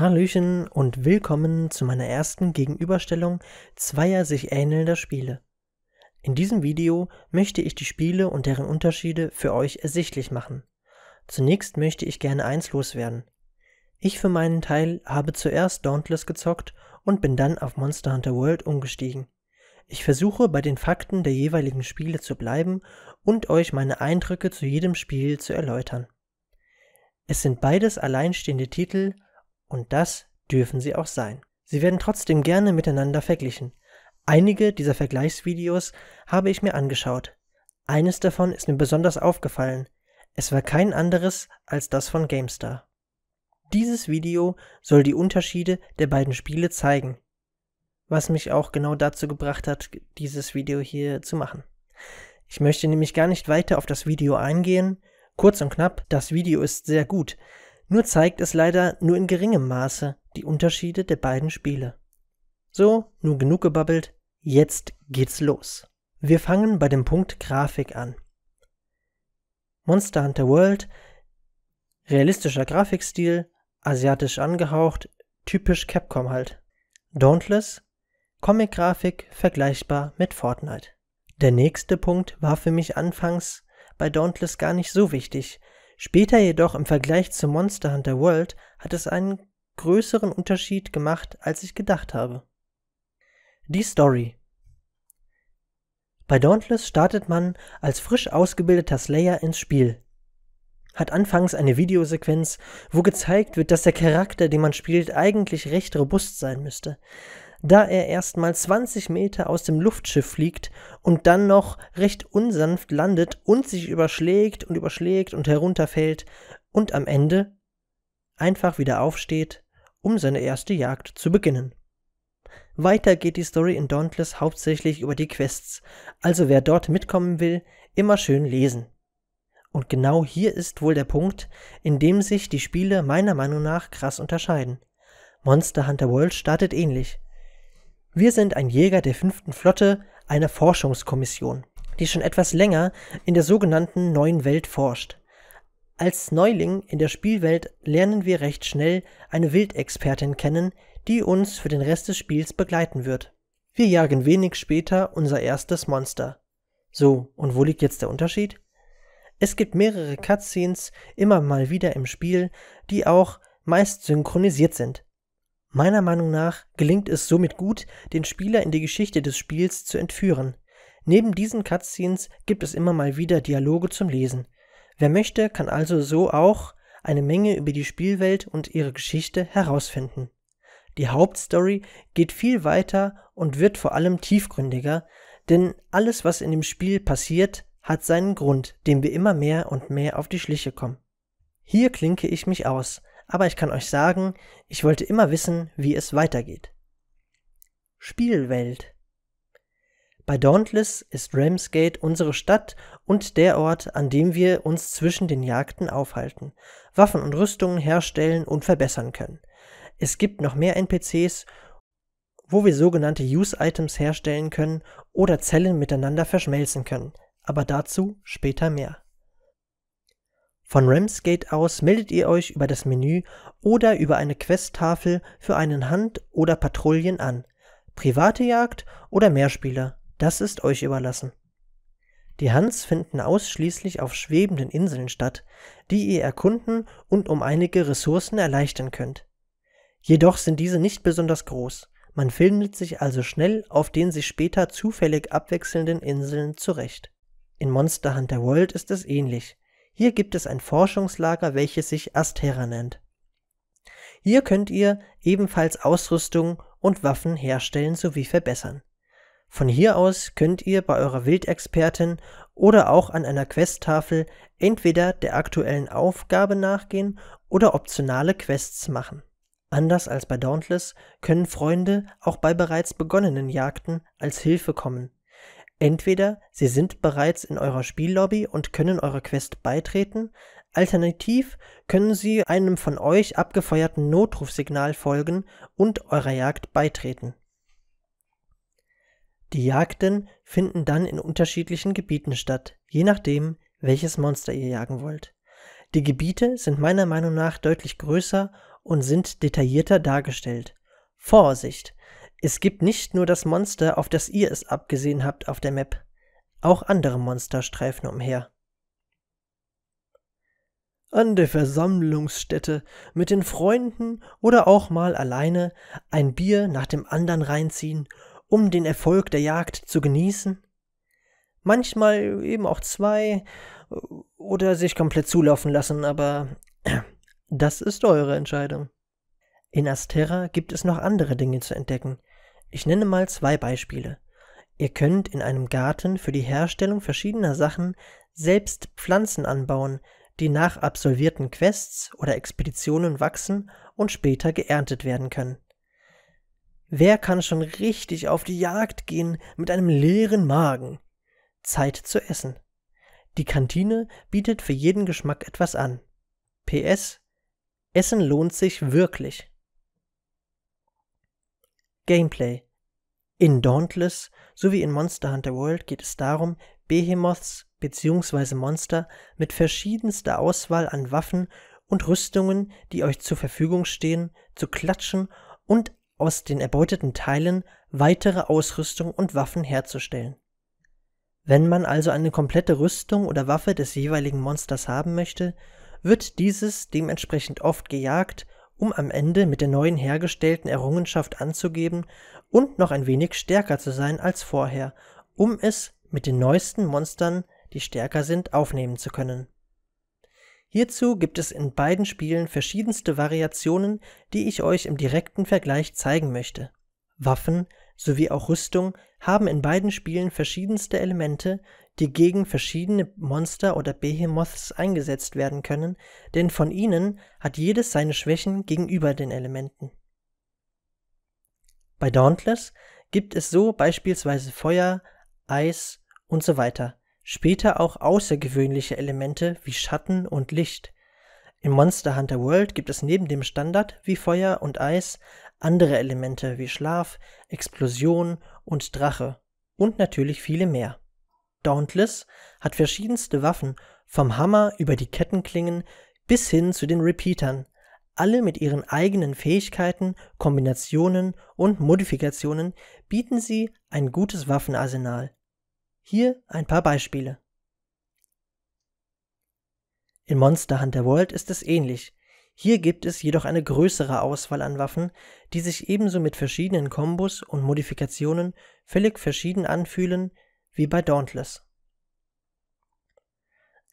Hallöchen und willkommen zu meiner ersten Gegenüberstellung zweier sich ähnelnder Spiele. In diesem Video möchte ich die Spiele und deren Unterschiede für euch ersichtlich machen. Zunächst möchte ich gerne eins loswerden. Ich für meinen Teil habe zuerst Dauntless gezockt und bin dann auf Monster Hunter World umgestiegen. Ich versuche bei den Fakten der jeweiligen Spiele zu bleiben und euch meine Eindrücke zu jedem Spiel zu erläutern. Es sind beides alleinstehende Titel, und das dürfen sie auch sein. Sie werden trotzdem gerne miteinander verglichen. Einige dieser Vergleichsvideos habe ich mir angeschaut. Eines davon ist mir besonders aufgefallen. Es war kein anderes als das von GameStar. Dieses Video soll die Unterschiede der beiden Spiele zeigen, was mich auch genau dazu gebracht hat, dieses Video hier zu machen. Ich möchte nämlich gar nicht weiter auf das Video eingehen. Kurz und knapp, das Video ist sehr gut. Nur zeigt es leider nur in geringem Maße die Unterschiede der beiden Spiele. So, nun genug gebabbelt, jetzt geht's los. Wir fangen bei dem Punkt Grafik an. Monster Hunter World, realistischer Grafikstil, asiatisch angehaucht, typisch Capcom halt. Dauntless, Comic-Grafik vergleichbar mit Fortnite. Der nächste Punkt war für mich anfangs bei Dauntless gar nicht so wichtig, Später jedoch im Vergleich zu Monster Hunter World hat es einen größeren Unterschied gemacht, als ich gedacht habe. Die Story Bei Dauntless startet man als frisch ausgebildeter Slayer ins Spiel. Hat anfangs eine Videosequenz, wo gezeigt wird, dass der Charakter, den man spielt, eigentlich recht robust sein müsste da er erstmal 20 Meter aus dem Luftschiff fliegt und dann noch recht unsanft landet und sich überschlägt und überschlägt und herunterfällt und am Ende einfach wieder aufsteht, um seine erste Jagd zu beginnen. Weiter geht die Story in Dauntless hauptsächlich über die Quests, also wer dort mitkommen will, immer schön lesen. Und genau hier ist wohl der Punkt, in dem sich die Spiele meiner Meinung nach krass unterscheiden. Monster Hunter World startet ähnlich. Wir sind ein Jäger der fünften Flotte, einer Forschungskommission, die schon etwas länger in der sogenannten neuen Welt forscht. Als Neuling in der Spielwelt lernen wir recht schnell eine Wildexpertin kennen, die uns für den Rest des Spiels begleiten wird. Wir jagen wenig später unser erstes Monster. So, und wo liegt jetzt der Unterschied? Es gibt mehrere Cutscenes immer mal wieder im Spiel, die auch meist synchronisiert sind. Meiner Meinung nach gelingt es somit gut, den Spieler in die Geschichte des Spiels zu entführen. Neben diesen Cutscenes gibt es immer mal wieder Dialoge zum Lesen. Wer möchte, kann also so auch eine Menge über die Spielwelt und ihre Geschichte herausfinden. Die Hauptstory geht viel weiter und wird vor allem tiefgründiger, denn alles, was in dem Spiel passiert, hat seinen Grund, dem wir immer mehr und mehr auf die Schliche kommen. Hier klinke ich mich aus, aber ich kann euch sagen, ich wollte immer wissen, wie es weitergeht. Spielwelt Bei Dauntless ist Ramsgate unsere Stadt und der Ort, an dem wir uns zwischen den Jagden aufhalten, Waffen und Rüstungen herstellen und verbessern können. Es gibt noch mehr NPCs, wo wir sogenannte Use-Items herstellen können oder Zellen miteinander verschmelzen können, aber dazu später mehr. Von Ramsgate aus meldet ihr euch über das Menü oder über eine Questtafel für einen Hand oder Patrouillen an. Private Jagd oder Mehrspieler, das ist euch überlassen. Die Hunts finden ausschließlich auf schwebenden Inseln statt, die ihr erkunden und um einige Ressourcen erleichtern könnt. Jedoch sind diese nicht besonders groß, man findet sich also schnell auf den sich später zufällig abwechselnden Inseln zurecht. In Monster Hunter World ist es ähnlich. Hier gibt es ein Forschungslager, welches sich Astera nennt. Hier könnt ihr ebenfalls Ausrüstung und Waffen herstellen sowie verbessern. Von hier aus könnt ihr bei eurer Wildexpertin oder auch an einer Questtafel entweder der aktuellen Aufgabe nachgehen oder optionale Quests machen. Anders als bei Dauntless können Freunde auch bei bereits begonnenen Jagden als Hilfe kommen Entweder Sie sind bereits in eurer Spiellobby und können eurer Quest beitreten, alternativ können Sie einem von euch abgefeuerten Notrufsignal folgen und eurer Jagd beitreten. Die Jagden finden dann in unterschiedlichen Gebieten statt, je nachdem, welches Monster ihr jagen wollt. Die Gebiete sind meiner Meinung nach deutlich größer und sind detaillierter dargestellt. Vorsicht! Es gibt nicht nur das Monster, auf das ihr es abgesehen habt auf der Map. Auch andere Monster streifen umher. An der Versammlungsstätte mit den Freunden oder auch mal alleine ein Bier nach dem anderen reinziehen, um den Erfolg der Jagd zu genießen. Manchmal eben auch zwei oder sich komplett zulaufen lassen, aber das ist eure Entscheidung. In Asterra gibt es noch andere Dinge zu entdecken, ich nenne mal zwei Beispiele. Ihr könnt in einem Garten für die Herstellung verschiedener Sachen selbst Pflanzen anbauen, die nach absolvierten Quests oder Expeditionen wachsen und später geerntet werden können. Wer kann schon richtig auf die Jagd gehen mit einem leeren Magen? Zeit zu essen. Die Kantine bietet für jeden Geschmack etwas an. PS Essen lohnt sich wirklich. Gameplay. In Dauntless sowie in Monster Hunter World geht es darum, Behemoths bzw. Monster mit verschiedenster Auswahl an Waffen und Rüstungen, die euch zur Verfügung stehen, zu klatschen und aus den erbeuteten Teilen weitere Ausrüstung und Waffen herzustellen. Wenn man also eine komplette Rüstung oder Waffe des jeweiligen Monsters haben möchte, wird dieses dementsprechend oft gejagt um am Ende mit der neuen hergestellten Errungenschaft anzugeben und noch ein wenig stärker zu sein als vorher, um es mit den neuesten Monstern, die stärker sind, aufnehmen zu können. Hierzu gibt es in beiden Spielen verschiedenste Variationen, die ich euch im direkten Vergleich zeigen möchte. Waffen sowie auch Rüstung haben in beiden Spielen verschiedenste Elemente, die gegen verschiedene Monster oder Behemoths eingesetzt werden können, denn von ihnen hat jedes seine Schwächen gegenüber den Elementen. Bei Dauntless gibt es so beispielsweise Feuer, Eis und so weiter, später auch außergewöhnliche Elemente wie Schatten und Licht. Im Monster Hunter World gibt es neben dem Standard wie Feuer und Eis andere Elemente wie Schlaf, Explosion und Drache und natürlich viele mehr. Dauntless hat verschiedenste Waffen, vom Hammer über die Kettenklingen bis hin zu den Repeatern, alle mit ihren eigenen Fähigkeiten, Kombinationen und Modifikationen bieten sie ein gutes Waffenarsenal. Hier ein paar Beispiele. In Monster Hunter World ist es ähnlich. Hier gibt es jedoch eine größere Auswahl an Waffen, die sich ebenso mit verschiedenen Kombos und Modifikationen völlig verschieden anfühlen wie bei Dauntless.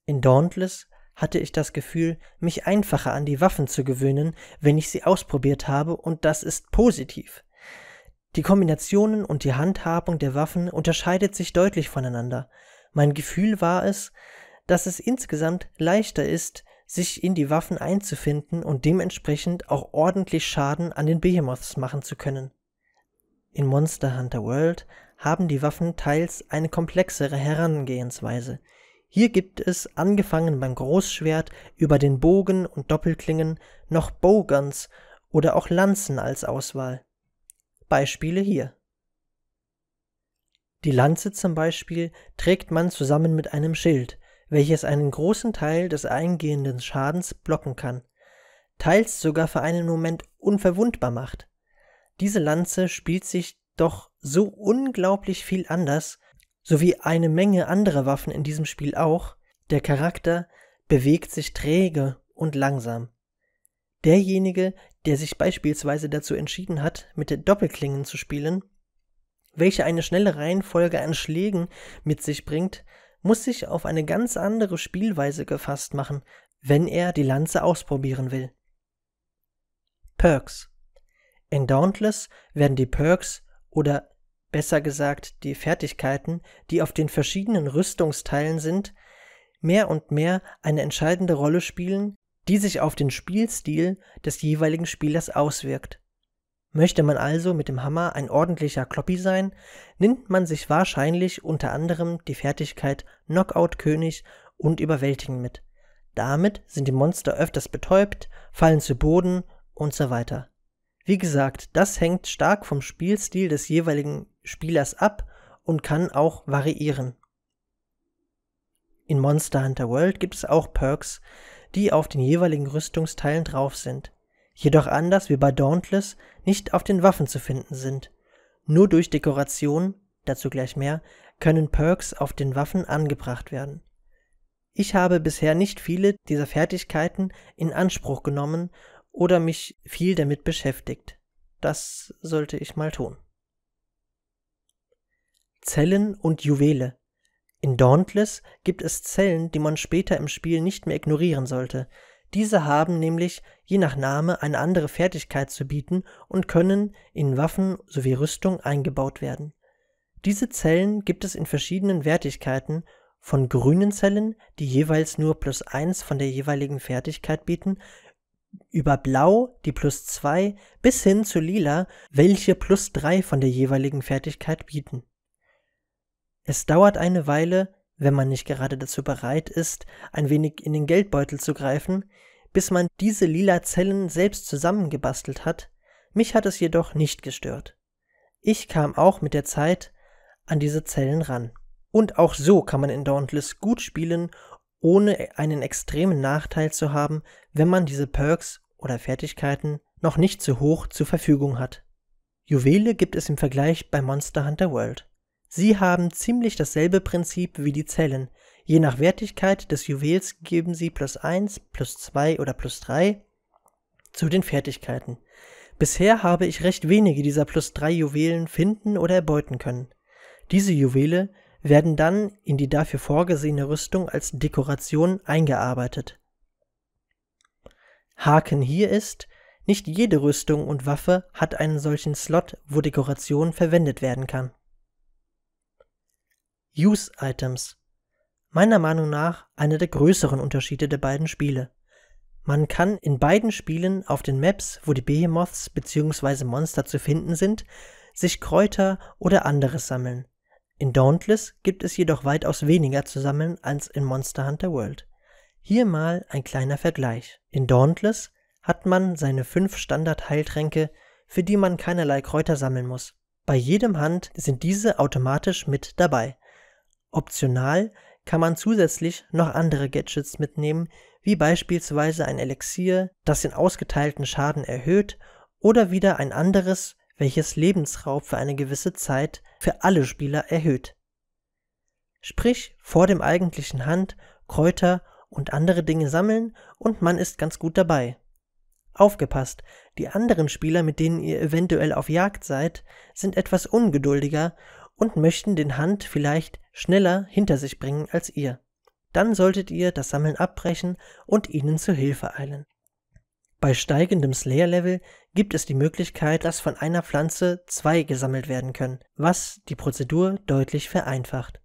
In Dauntless hatte ich das Gefühl, mich einfacher an die Waffen zu gewöhnen, wenn ich sie ausprobiert habe, und das ist positiv. Die Kombinationen und die Handhabung der Waffen unterscheidet sich deutlich voneinander. Mein Gefühl war es, dass es insgesamt leichter ist, sich in die Waffen einzufinden und dementsprechend auch ordentlich Schaden an den Behemoths machen zu können. In Monster Hunter World haben die Waffen teils eine komplexere Herangehensweise. Hier gibt es, angefangen beim Großschwert, über den Bogen und Doppelklingen, noch Bowguns oder auch Lanzen als Auswahl. Beispiele hier. Die Lanze zum Beispiel trägt man zusammen mit einem Schild, welches einen großen Teil des eingehenden Schadens blocken kann, teils sogar für einen Moment unverwundbar macht. Diese Lanze spielt sich doch so unglaublich viel anders, sowie eine Menge anderer Waffen in diesem Spiel auch, der Charakter bewegt sich träge und langsam. Derjenige, der sich beispielsweise dazu entschieden hat, mit Doppelklingen zu spielen, welche eine schnelle Reihenfolge an Schlägen mit sich bringt, muss sich auf eine ganz andere Spielweise gefasst machen, wenn er die Lanze ausprobieren will. Perks In Dauntless werden die Perks oder besser gesagt die Fertigkeiten, die auf den verschiedenen Rüstungsteilen sind, mehr und mehr eine entscheidende Rolle spielen, die sich auf den Spielstil des jeweiligen Spielers auswirkt. Möchte man also mit dem Hammer ein ordentlicher Kloppi sein, nimmt man sich wahrscheinlich unter anderem die Fertigkeit Knockout König und Überwältigen mit. Damit sind die Monster öfters betäubt, fallen zu Boden und so weiter. Wie gesagt, das hängt stark vom Spielstil des jeweiligen Spielers ab und kann auch variieren. In Monster Hunter World gibt es auch Perks, die auf den jeweiligen Rüstungsteilen drauf sind, jedoch anders wie bei Dauntless nicht auf den Waffen zu finden sind. Nur durch Dekoration, dazu gleich mehr, können Perks auf den Waffen angebracht werden. Ich habe bisher nicht viele dieser Fertigkeiten in Anspruch genommen oder mich viel damit beschäftigt. Das sollte ich mal tun. Zellen und Juwele. In Dauntless gibt es Zellen, die man später im Spiel nicht mehr ignorieren sollte. Diese haben nämlich je nach Name eine andere Fertigkeit zu bieten und können in Waffen sowie Rüstung eingebaut werden. Diese Zellen gibt es in verschiedenen Wertigkeiten, von grünen Zellen, die jeweils nur plus 1 von der jeweiligen Fertigkeit bieten, über Blau die plus 2 bis hin zu Lila, welche plus 3 von der jeweiligen Fertigkeit bieten. Es dauert eine Weile, wenn man nicht gerade dazu bereit ist, ein wenig in den Geldbeutel zu greifen, bis man diese lila Zellen selbst zusammengebastelt hat, mich hat es jedoch nicht gestört. Ich kam auch mit der Zeit an diese Zellen ran. Und auch so kann man in Dauntless gut spielen ohne einen extremen Nachteil zu haben, wenn man diese Perks oder Fertigkeiten noch nicht zu hoch zur Verfügung hat. Juwele gibt es im Vergleich bei Monster Hunter World. Sie haben ziemlich dasselbe Prinzip wie die Zellen. Je nach Wertigkeit des Juwels geben sie plus 1, plus 2 oder plus 3 zu den Fertigkeiten. Bisher habe ich recht wenige dieser plus 3 Juwelen finden oder erbeuten können. Diese Juwele werden dann in die dafür vorgesehene Rüstung als Dekoration eingearbeitet. Haken hier ist, nicht jede Rüstung und Waffe hat einen solchen Slot, wo Dekoration verwendet werden kann. Use Items. Meiner Meinung nach einer der größeren Unterschiede der beiden Spiele. Man kann in beiden Spielen auf den Maps, wo die Behemoths bzw. Monster zu finden sind, sich Kräuter oder anderes sammeln. In Dauntless gibt es jedoch weitaus weniger zu sammeln als in Monster Hunter World. Hier mal ein kleiner Vergleich. In Dauntless hat man seine fünf Standard-Heiltränke, für die man keinerlei Kräuter sammeln muss. Bei jedem Hand sind diese automatisch mit dabei. Optional kann man zusätzlich noch andere Gadgets mitnehmen, wie beispielsweise ein Elixier, das den ausgeteilten Schaden erhöht, oder wieder ein anderes, welches Lebensraub für eine gewisse Zeit für alle Spieler erhöht. Sprich, vor dem eigentlichen Hand Kräuter und andere Dinge sammeln und man ist ganz gut dabei. Aufgepasst, die anderen Spieler, mit denen ihr eventuell auf Jagd seid, sind etwas ungeduldiger und möchten den Hand vielleicht schneller hinter sich bringen als ihr. Dann solltet ihr das Sammeln abbrechen und ihnen zu Hilfe eilen. Bei steigendem Slayer-Level gibt es die Möglichkeit, dass von einer Pflanze zwei gesammelt werden können, was die Prozedur deutlich vereinfacht.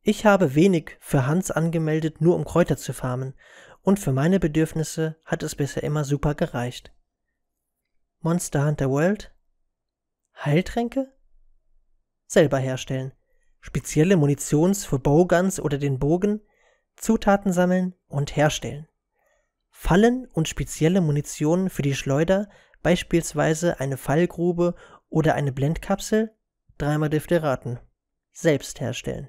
Ich habe wenig für Hans angemeldet, nur um Kräuter zu farmen, und für meine Bedürfnisse hat es bisher immer super gereicht. Monster Hunter World? Heiltränke? Selber herstellen. Spezielle Munitions für Bowguns oder den Bogen, Zutaten sammeln und herstellen. Fallen und spezielle Munition für die Schleuder, beispielsweise eine Fallgrube oder eine Blendkapsel, dreimal dürfte raten, selbst herstellen.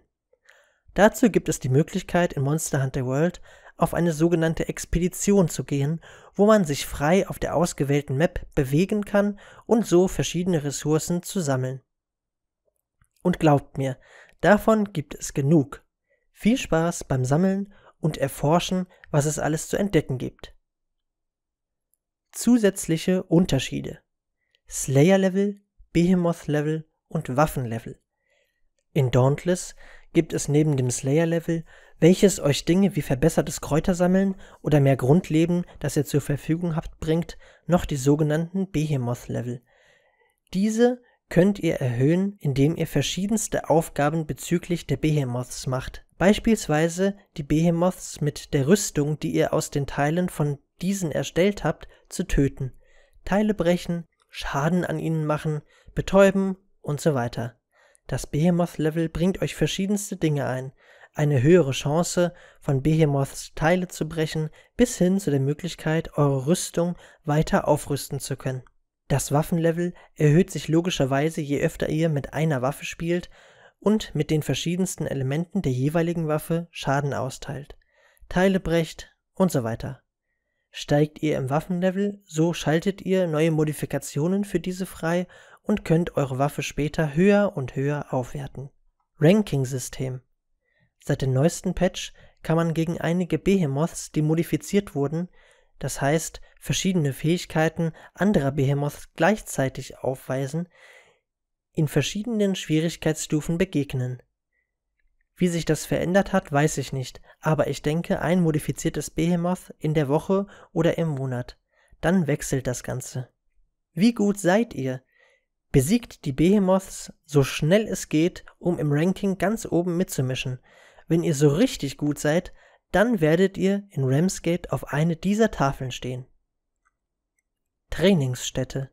Dazu gibt es die Möglichkeit, in Monster Hunter World auf eine sogenannte Expedition zu gehen, wo man sich frei auf der ausgewählten Map bewegen kann und so verschiedene Ressourcen zu sammeln. Und glaubt mir, davon gibt es genug. Viel Spaß beim Sammeln und erforschen, was es alles zu entdecken gibt. Zusätzliche Unterschiede Slayer-Level, Behemoth-Level und Waffen-Level. In Dauntless gibt es neben dem Slayer-Level, welches euch Dinge wie verbessertes Kräutersammeln oder mehr Grundleben, das ihr zur Verfügung habt, bringt, noch die sogenannten Behemoth-Level. Diese könnt ihr erhöhen, indem ihr verschiedenste Aufgaben bezüglich der Behemoths macht. Beispielsweise die Behemoths mit der Rüstung, die ihr aus den Teilen von diesen erstellt habt, zu töten, Teile brechen, Schaden an ihnen machen, betäuben und so weiter. Das Behemoth-Level bringt euch verschiedenste Dinge ein, eine höhere Chance, von Behemoths Teile zu brechen, bis hin zu der Möglichkeit, eure Rüstung weiter aufrüsten zu können. Das Waffenlevel erhöht sich logischerweise, je öfter ihr mit einer Waffe spielt, und mit den verschiedensten Elementen der jeweiligen Waffe Schaden austeilt, Teile brecht und so weiter. Steigt ihr im Waffenlevel, so schaltet ihr neue Modifikationen für diese frei und könnt eure Waffe später höher und höher aufwerten. Ranking-System Seit dem neuesten Patch kann man gegen einige Behemoths, die modifiziert wurden, das heißt verschiedene Fähigkeiten anderer Behemoths gleichzeitig aufweisen, in verschiedenen Schwierigkeitsstufen begegnen. Wie sich das verändert hat, weiß ich nicht, aber ich denke ein modifiziertes Behemoth in der Woche oder im Monat. Dann wechselt das Ganze. Wie gut seid ihr? Besiegt die Behemoths so schnell es geht, um im Ranking ganz oben mitzumischen. Wenn ihr so richtig gut seid, dann werdet ihr in Ramsgate auf eine dieser Tafeln stehen. Trainingsstätte,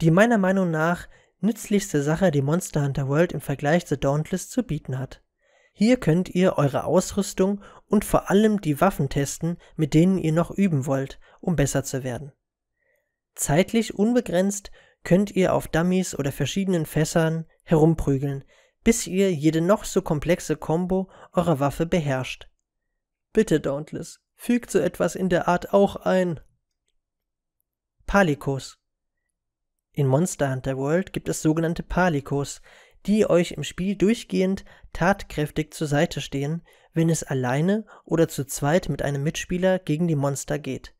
die meiner Meinung nach nützlichste Sache, die Monster Hunter World im Vergleich zu Dauntless zu bieten hat. Hier könnt ihr eure Ausrüstung und vor allem die Waffen testen, mit denen ihr noch üben wollt, um besser zu werden. Zeitlich unbegrenzt könnt ihr auf Dummies oder verschiedenen Fässern herumprügeln, bis ihr jede noch so komplexe Combo eurer Waffe beherrscht. Bitte, Dauntless, fügt so etwas in der Art auch ein. Palikos in Monster Hunter World gibt es sogenannte Palikos, die euch im Spiel durchgehend tatkräftig zur Seite stehen, wenn es alleine oder zu zweit mit einem Mitspieler gegen die Monster geht.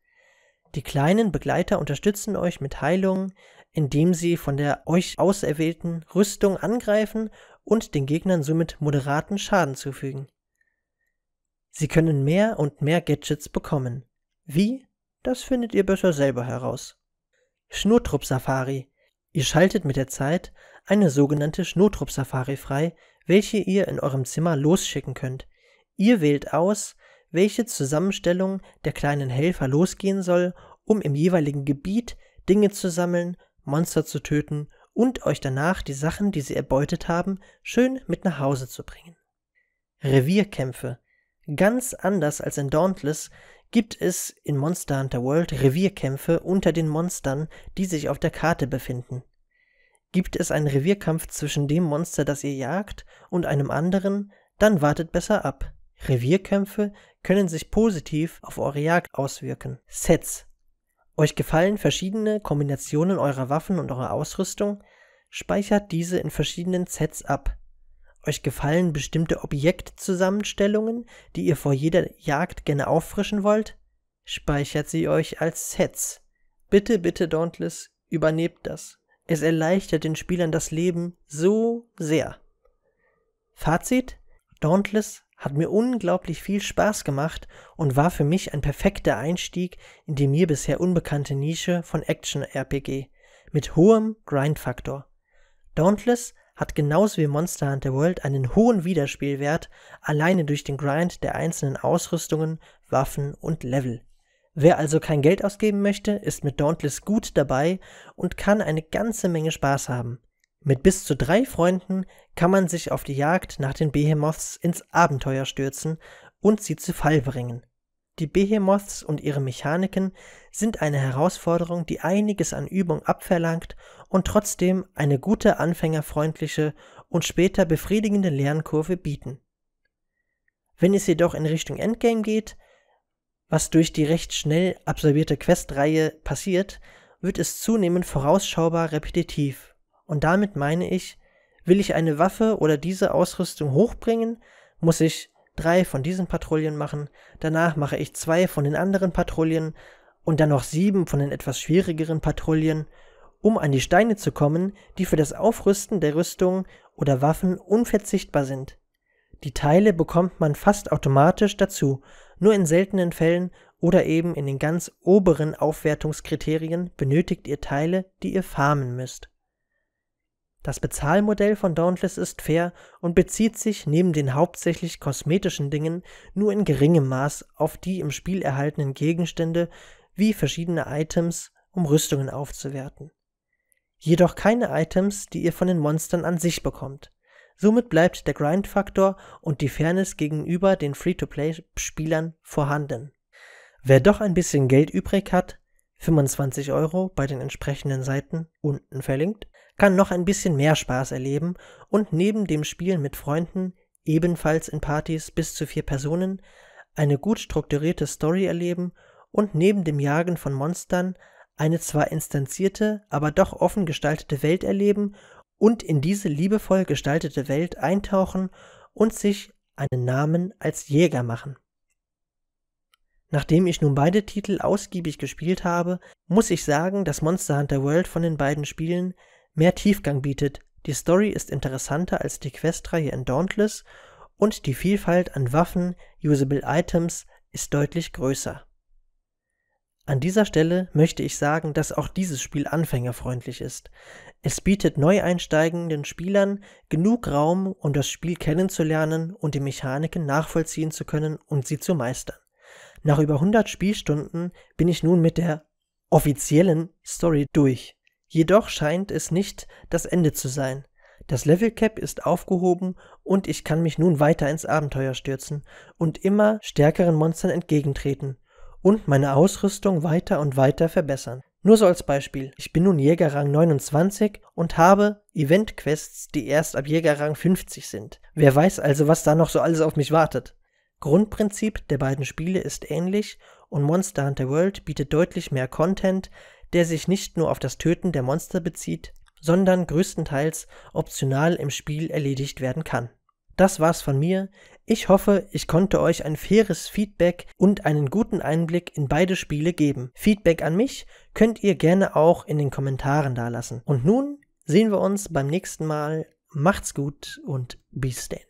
Die kleinen Begleiter unterstützen euch mit Heilungen, indem sie von der euch auserwählten Rüstung angreifen und den Gegnern somit moderaten Schaden zufügen. Sie können mehr und mehr Gadgets bekommen. Wie? Das findet ihr besser selber heraus. Schnurtrupp-Safari. Ihr schaltet mit der Zeit eine sogenannte Schnurtrupp-Safari frei, welche ihr in eurem Zimmer losschicken könnt. Ihr wählt aus, welche Zusammenstellung der kleinen Helfer losgehen soll, um im jeweiligen Gebiet Dinge zu sammeln, Monster zu töten und euch danach die Sachen, die sie erbeutet haben, schön mit nach Hause zu bringen. Revierkämpfe. Ganz anders als in Dauntless gibt es in Monster Hunter World Revierkämpfe unter den Monstern, die sich auf der Karte befinden. Gibt es einen Revierkampf zwischen dem Monster, das ihr jagt, und einem anderen, dann wartet besser ab. Revierkämpfe können sich positiv auf eure Jagd auswirken. Sets. Euch gefallen verschiedene Kombinationen eurer Waffen und eurer Ausrüstung? Speichert diese in verschiedenen Sets ab. Euch gefallen bestimmte Objektzusammenstellungen, die ihr vor jeder Jagd gerne auffrischen wollt? Speichert sie euch als Sets. Bitte, bitte, Dauntless, übernehmt das. Es erleichtert den Spielern das Leben so sehr. Fazit: Dauntless hat mir unglaublich viel Spaß gemacht und war für mich ein perfekter Einstieg in die mir bisher unbekannte Nische von Action-RPG mit hohem Grindfaktor. Dauntless hat genauso wie Monster Hunter World einen hohen Wiederspielwert, alleine durch den Grind der einzelnen Ausrüstungen, Waffen und Level. Wer also kein Geld ausgeben möchte, ist mit Dauntless gut dabei und kann eine ganze Menge Spaß haben. Mit bis zu drei Freunden kann man sich auf die Jagd nach den Behemoths ins Abenteuer stürzen und sie zu Fall bringen. Die Behemoths und ihre Mechaniken sind eine Herausforderung, die einiges an Übung abverlangt und trotzdem eine gute anfängerfreundliche und später befriedigende Lernkurve bieten. Wenn es jedoch in Richtung Endgame geht, was durch die recht schnell absolvierte Questreihe passiert, wird es zunehmend vorausschaubar repetitiv. Und damit meine ich, will ich eine Waffe oder diese Ausrüstung hochbringen, muss ich drei von diesen Patrouillen machen, danach mache ich zwei von den anderen Patrouillen und dann noch sieben von den etwas schwierigeren Patrouillen, um an die Steine zu kommen, die für das Aufrüsten der Rüstung oder Waffen unverzichtbar sind. Die Teile bekommt man fast automatisch dazu, nur in seltenen Fällen oder eben in den ganz oberen Aufwertungskriterien benötigt ihr Teile, die ihr farmen müsst. Das Bezahlmodell von Dauntless ist fair und bezieht sich neben den hauptsächlich kosmetischen Dingen nur in geringem Maß auf die im Spiel erhaltenen Gegenstände wie verschiedene Items, um Rüstungen aufzuwerten. Jedoch keine Items, die ihr von den Monstern an sich bekommt. Somit bleibt der Grind-Faktor und die Fairness gegenüber den Free-to-Play-Spielern vorhanden. Wer doch ein bisschen Geld übrig hat, 25 Euro bei den entsprechenden Seiten unten verlinkt, kann noch ein bisschen mehr Spaß erleben und neben dem Spielen mit Freunden, ebenfalls in Partys bis zu vier Personen, eine gut strukturierte Story erleben und neben dem Jagen von Monstern eine zwar instanzierte, aber doch offen gestaltete Welt erleben und in diese liebevoll gestaltete Welt eintauchen und sich einen Namen als Jäger machen. Nachdem ich nun beide Titel ausgiebig gespielt habe, muss ich sagen, dass Monster Hunter World von den beiden Spielen mehr Tiefgang bietet, die Story ist interessanter als die Questreihe in Dauntless und die Vielfalt an Waffen, usable Items ist deutlich größer. An dieser Stelle möchte ich sagen, dass auch dieses Spiel anfängerfreundlich ist. Es bietet neu einsteigenden Spielern genug Raum, um das Spiel kennenzulernen und die Mechaniken nachvollziehen zu können und sie zu meistern. Nach über 100 Spielstunden bin ich nun mit der offiziellen Story durch. Jedoch scheint es nicht das Ende zu sein. Das Level Cap ist aufgehoben und ich kann mich nun weiter ins Abenteuer stürzen und immer stärkeren Monstern entgegentreten und meine Ausrüstung weiter und weiter verbessern. Nur so als Beispiel, ich bin nun Jägerrang 29 und habe Event-Quests, die erst ab Jägerrang 50 sind. Wer weiß also, was da noch so alles auf mich wartet. Grundprinzip der beiden Spiele ist ähnlich und Monster Hunter World bietet deutlich mehr Content, der sich nicht nur auf das Töten der Monster bezieht, sondern größtenteils optional im Spiel erledigt werden kann. Das war's von mir. Ich hoffe, ich konnte euch ein faires Feedback und einen guten Einblick in beide Spiele geben. Feedback an mich könnt ihr gerne auch in den Kommentaren dalassen. Und nun sehen wir uns beim nächsten Mal. Macht's gut und bis denn.